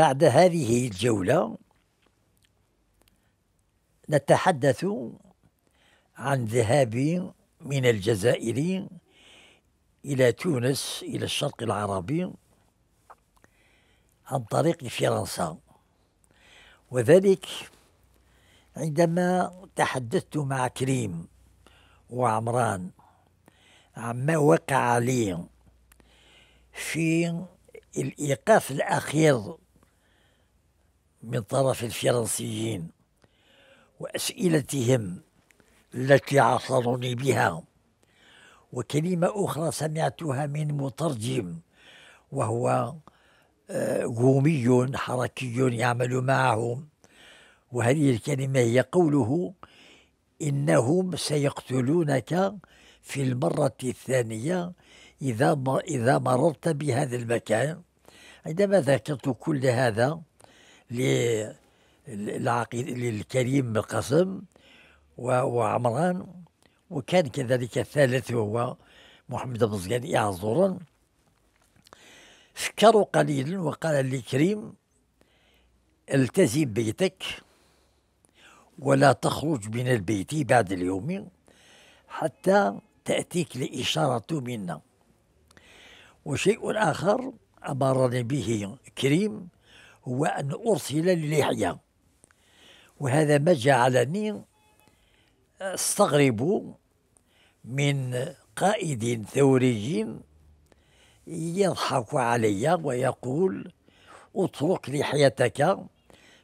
بعد هذه الجولة نتحدث عن ذهابي من الجزائر إلى تونس إلى الشرق العربي عن طريق فرنسا وذلك عندما تحدثت مع كريم وعمران عما وقع لي في الإيقاف الأخير من طرف الفرنسيين وأسئلتهم التي عاصروني بها وكلمة أخرى سمعتها من مترجم وهو قومي آه، حركي يعمل معهم وهذه الكلمة هي قوله إنهم سيقتلونك في المرة الثانية إذا إذا مررت بهذا المكان عندما ذكرت كل هذا للعقيد للكريم بن وعمران وكان كذلك الثالث هو محمد بن زياد اعزورا فكروا قليلا وقال لكريم التزم بيتك ولا تخرج من البيت بعد اليوم حتى تأتيك الإشارة منا وشيء آخر أمرني به كريم هو أن أرسل لليحيى وهذا ما جعلني استغرب من قائد ثوري يضحك علي ويقول اترك لحيتك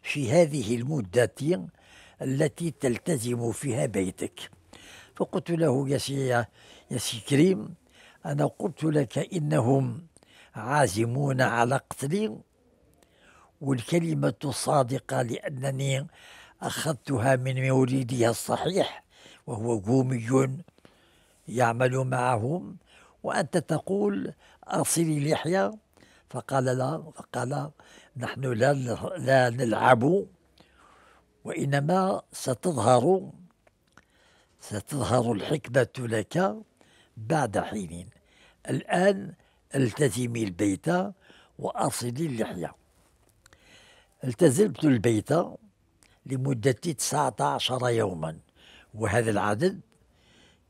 في هذه المدة التي تلتزم فيها بيتك فقلت له يا سي يا سي كريم أنا قلت لك إنهم عازمون على قتلي والكلمة صادقة لأنني أخذتها من مولدها الصحيح وهو قومي يعمل معهم وأنت تقول أصلي لحية فقال لا فقال نحن لا, لا نلعب وإنما ستظهر ستظهر الحكمة لك بعد حين الآن التزمي البيت وأصلي اللحية التزمت البيت لمدة 19 يوما وهذا العدد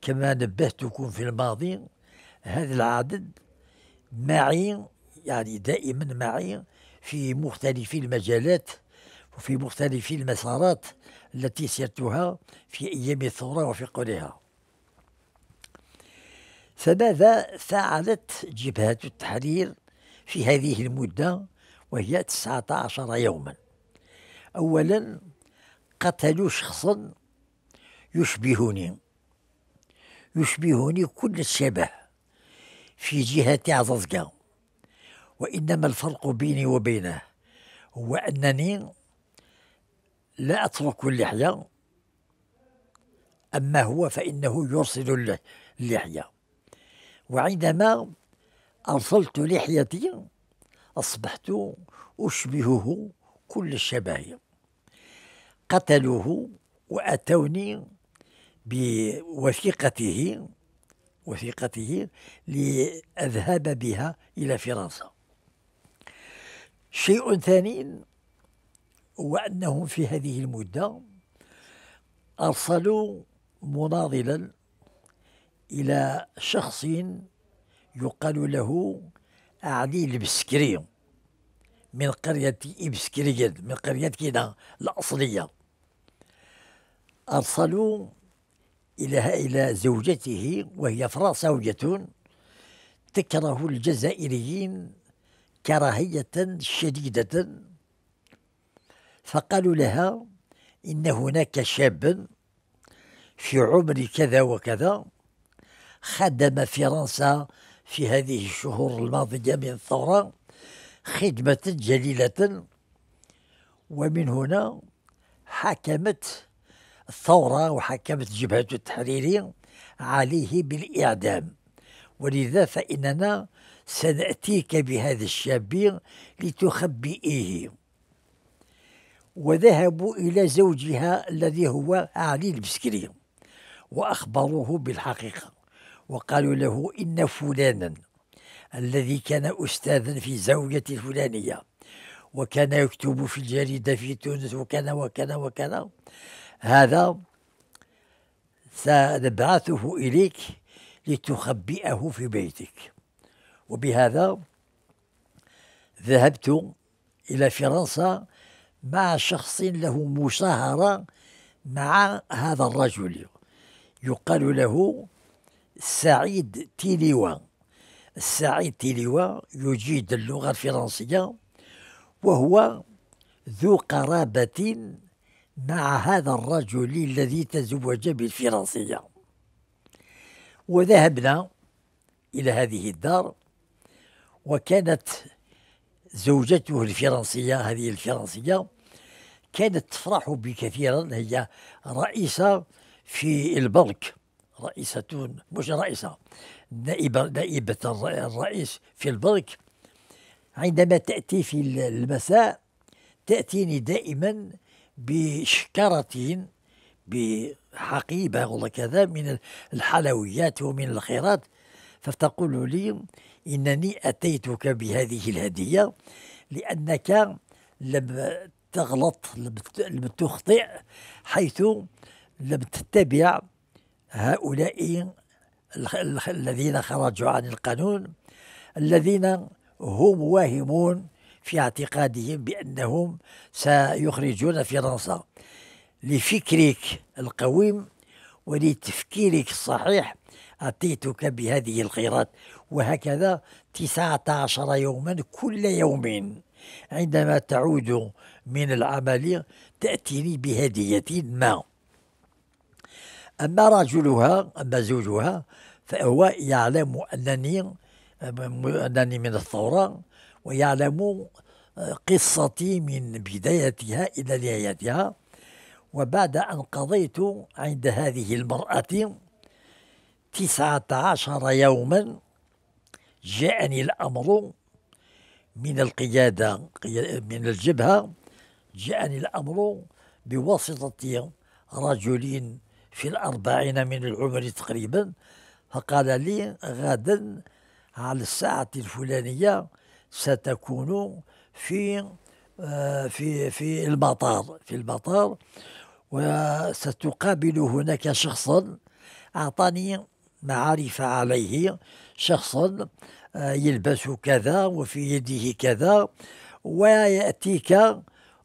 كما نبهتكم في الماضي هذا العدد معي يعني دائما معي في مختلف المجالات وفي مختلف المسارات التي سرتها في أيام الثورة وفي قولها فماذا فعلت جبهة التحرير في هذه المدة وهي 19 يوما أولا قتلوا شخصا يشبهني يشبهني كل الشبه في جهة عزازكا وإنما الفرق بيني وبينه هو أنني لا أترك اللحية أما هو فإنه يرسل اللحية وعندما أرسلت لحيتي أصبحت أشبهه كل الشبه قتلوه وأتوني بوثيقته وثيقته لأذهب بها إلى فرنسا شيء ثاني هو أنهم في هذه المدة أرسلوا مناضلا إلى شخص يقال له علي البسكري من قرية إبسكريين من قرية كده الأصلية أرسلوا إلى إلى زوجته وهي فرنساوية تكره الجزائريين كراهية شديدة فقالوا لها إن هناك شابا في عمر كذا وكذا خدم فرنسا في هذه الشهور الماضية من الثورة خدمة جليلة ومن هنا حكمت الثورة وحكمت جبهة التحرير عليه بالإعدام ولذا فإننا سنأتيك بهذا الشاب لتخبئيه وذهبوا إلى زوجها الذي هو علي البسكري وأخبروه بالحقيقة وقالوا له إن فلانا الذي كان أستاذا في زاوية الفلانية وكان يكتب في الجريدة في تونس وكذا وكذا وكذا هذا سنبعثه إليك لتخبئه في بيتك وبهذا ذهبت إلى فرنسا مع شخص له مشاهرة مع هذا الرجل يقال له سعيد تيليوا السعيد تيليوا يجيد اللغة الفرنسية وهو ذو قرابة مع هذا الرجل الذي تزوج بالفرنسية وذهبنا إلى هذه الدار وكانت زوجته الفرنسية هذه الفرنسية كانت تفرح بكثيرا هي رئيسة في البنك رئيسة مش رئيسة نائبة نائبة الرئيس في البرك عندما تأتي في المساء تأتيني دائما بشكرة بحقيبة ولا كذا من الحلويات ومن الخيرات فتقول لي إنني أتيتك بهذه الهدية لأنك لم تغلط لم تخطئ حيث لم تتبع هؤلاء الذين خرجوا عن القانون الذين هم واهمون في اعتقادهم بأنهم سيخرجون فرنسا لفكرك القويم ولتفكيرك الصحيح أتيتك بهذه الخيرات وهكذا تسعة عشر يوما كل يوم عندما تعود من العمل تأتيني بهدية ما أما رجلها أما زوجها فهو يعلم أنني أنني من الثورة ويعلم آه، قصتي من بدايتها إلى نهايتها وبعد أن قضيت عند هذه المرأة تسعة عشر يوما جاءني الأمر من القيادة من الجبهة جاءني الأمر بواسطة رجل في الأربعين من العمر تقريبا فقال لي غدا على الساعة الفلانية ستكون في آه، في في المطار في المطار وستقابل هناك شخصا أعطاني معارف عليه شخصا آه، يلبس كذا وفي يده كذا ويأتيك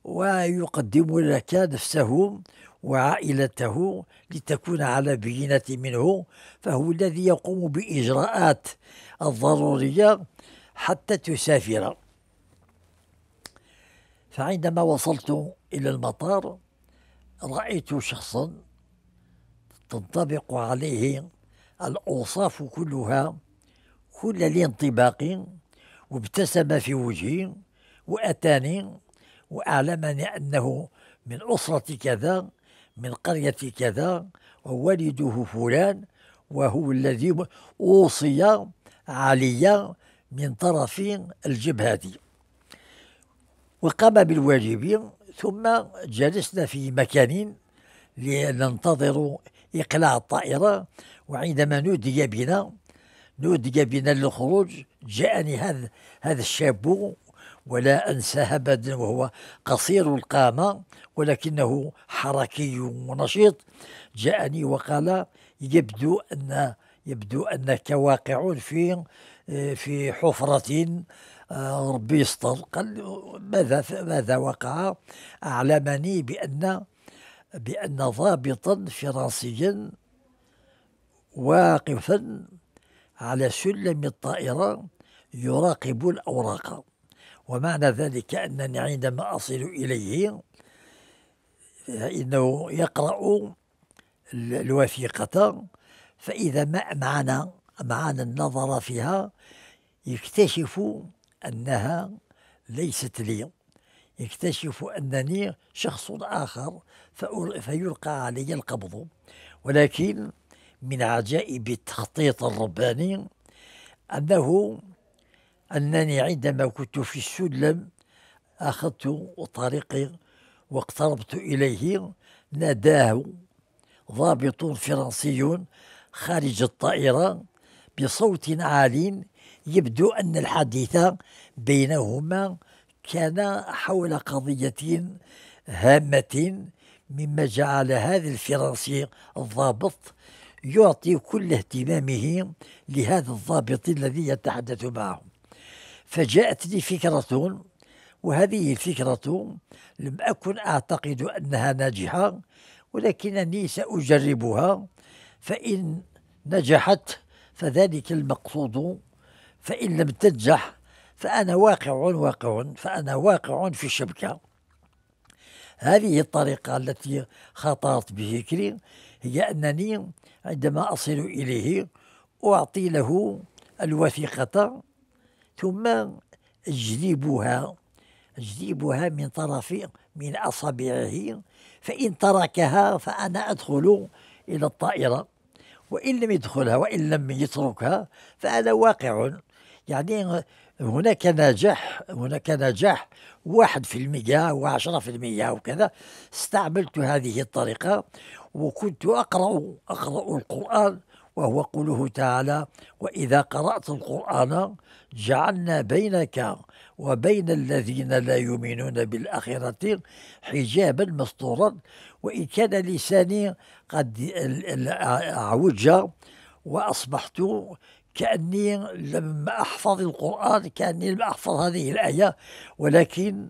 ويقدم لك نفسه وعائلته لتكون على بينة منه فهو الذي يقوم بإجراءات الضرورية حتى تسافر فعندما وصلت إلى المطار رأيت شخصا تنطبق عليه الأوصاف كلها كل الانطباق وابتسم في وجهي وأتاني وأعلمني أنه من أسرة كذا من قرية كذا ووالده فلان وهو الذي أوصي علي من طرف الجبهة وقام بالواجب ثم جلسنا في مكان لننتظر إقلاع الطائرة وعندما نودي بنا نودي بنا للخروج جاءني هذا هذا الشاب ولا أنسى أبدا وهو قصير القامة ولكنه حركي ونشيط جاءني وقال يبدو أن يبدو أنك واقع في في حفرة آه، ربي يستر قال ماذا ماذا وقع؟ أعلمني بأن بأن ضابطا فرنسيا واقفا على سلم الطائرة يراقب الأوراق ومعنى ذلك أنني عندما أصل إليه فإنه يقرأ الوثيقة فإذا ما معنا معنا النظر فيها يكتشف أنها ليست لي يكتشف أنني شخص آخر فيلقى علي القبض ولكن من عجائب التخطيط الرباني أنه أنني عندما كنت في السلم أخذت طريقي واقتربت إليه ناداه ضابط فرنسي خارج الطائرة بصوت عال يبدو أن الحديث بينهما كان حول قضية هامة مما جعل هذا الفرنسي الضابط يعطي كل اهتمامه لهذا الضابط الذي يتحدث معه فجاءتني فكرة وهذه الفكرة لم أكن أعتقد أنها ناجحة ولكنني سأجربها فإن نجحت فذلك المقصود فإن لم تنجح فأنا واقع واقع فأنا واقع في الشبكة هذه الطريقة التي خطرت بفكري هي أنني عندما أصل إليه أعطي له الوثيقة ثم اجذبها اجذبها من طرف من أصابعه فإن تركها فأنا أدخل إلى الطائرة وإن لم يدخلها وإن لم يتركها فأنا واقع يعني هناك نجاح هناك نجاح واحد في المية وعشرة في المية وكذا استعملت هذه الطريقة وكنت أقرأ أقرأ القرآن وهو قوله تعالى واذا قرات القران جعلنا بينك وبين الذين لا يؤمنون بالاخره حجابا مستورا وان كان لساني قد عوج واصبحت كاني لم احفظ القران كاني لم احفظ هذه الايه ولكن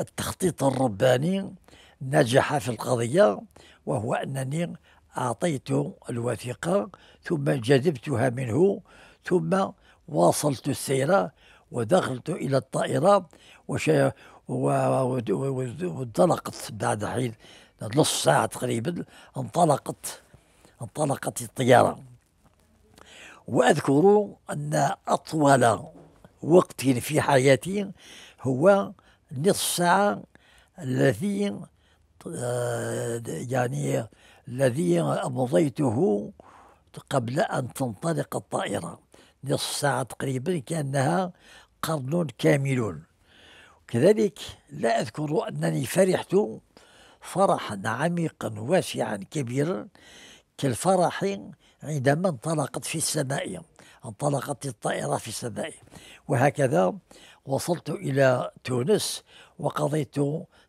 التخطيط الرباني نجح في القضيه وهو انني أعطيته الوثيقة ثم جذبتها منه ثم واصلت السير ودخلت إلى الطائرة وانطلقت بعد حين نص ساعة تقريبا انطلقت انطلقت الطيارة وأذكر أن أطول وقت في حياتي هو نص ساعة الذي آه، يعني الذي مضيته قبل أن تنطلق الطائرة نصف ساعة تقريبا كأنها قرن كامل كذلك لا أذكر أنني فرحت فرحا عميقا واسعا كبيرا كالفرح عندما انطلقت في السماء انطلقت الطائرة في السماء وهكذا وصلت إلى تونس وقضيت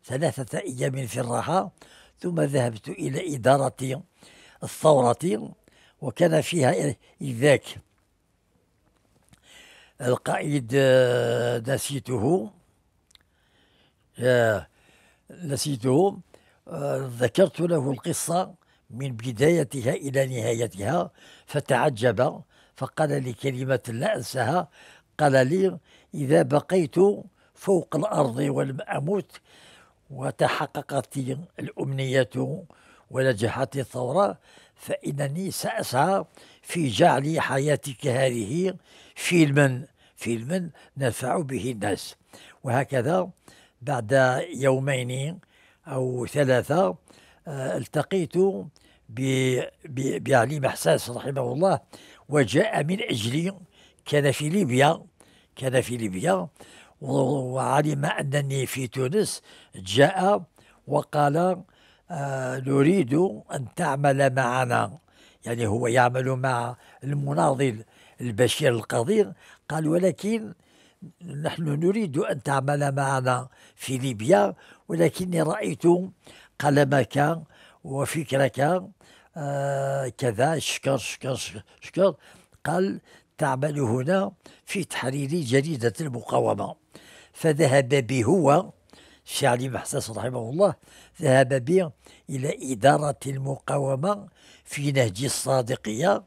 ثلاثة أيام في الراحة ثم ذهبت إلى إدارة الثورة وكان فيها إذاك القائد آه، نسيته آه، نسيته آه، ذكرت له القصة من بدايتها إلى نهايتها فتعجب فقال لي كلمة لا أنساها قال لي إذا بقيت فوق الأرض ولم أموت وتحققت الأمنية ونجحت الثورة فإنني سأسعى في جعل حياتك هذه فيلما فيلما نفع به الناس وهكذا بعد يومين أو ثلاثة آه، التقيت بعلي محساس رحمه الله وجاء من أجلي كان في ليبيا كان في ليبيا وعلم أنني في تونس جاء وقال آه، نريد أن تعمل معنا يعني هو يعمل مع المناضل البشير القضير قال ولكن نحن نريد أن تعمل معنا في ليبيا ولكني رأيت قلمك وفكرك آه، كذا شكر شكر شكر قال تعمل هنا في تحرير جريدة المقاومة فذهب به هو الشيخ علي بحساس رحمه الله ذهب به إلى إدارة المقاومة في نهج الصادقية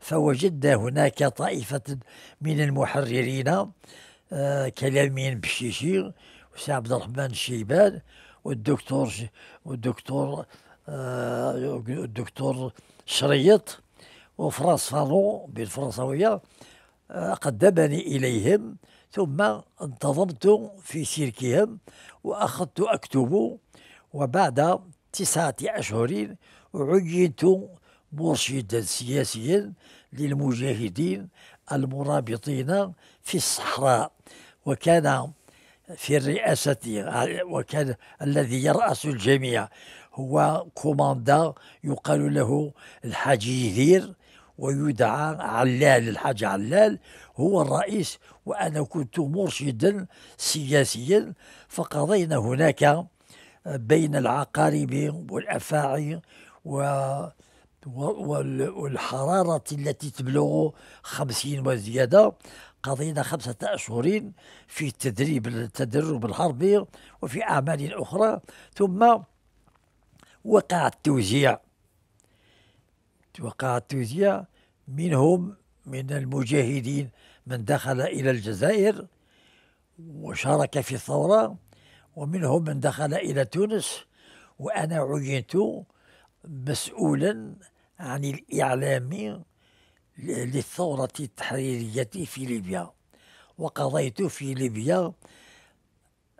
فوجد هناك طائفة من المحررين آه، كلامين بشيشي وسي عبد الرحمن الشيبان والدكتور والدكتور آه، الدكتور شريط وفرانس فانو بالفرنسوية آه، قدمني إليهم ثم انتظمت في سيركهم وأخذت أكتب وبعد تسعة أشهر عينت مرشدا سياسيا للمجاهدين المرابطين في الصحراء وكان في الرئاسة وكان الذي يرأس الجميع هو كوماندا يقال له الحاجي يذير ويدعى علال الحاج علال هو الرئيس وأنا كنت مرشدا سياسيا فقضينا هناك بين العقارب والأفاعي و والحرارة التي تبلغ خمسين وزيادة قضينا خمسة أشهر في التدريب التدرب الحربي وفي أعمال أخرى ثم وقع التوزيع وقع التوزيع منهم من المجاهدين من دخل إلى الجزائر وشارك في الثورة ومنهم من دخل إلى تونس وأنا عينت مسؤولا عن الإعلام للثورة التحريرية في ليبيا وقضيت في ليبيا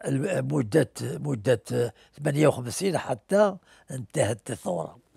مدة مدة 58 حتى انتهت الثورة